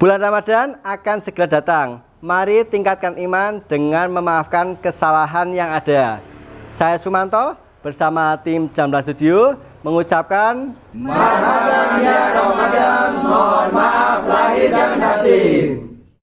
Bulan Ramadan akan segera datang. Mari tingkatkan iman dengan memaafkan kesalahan yang ada. Saya Sumanto bersama tim Jamblang Studio mengucapkan Marhaban ya Ramadan, mohon maaf lahir dan batin.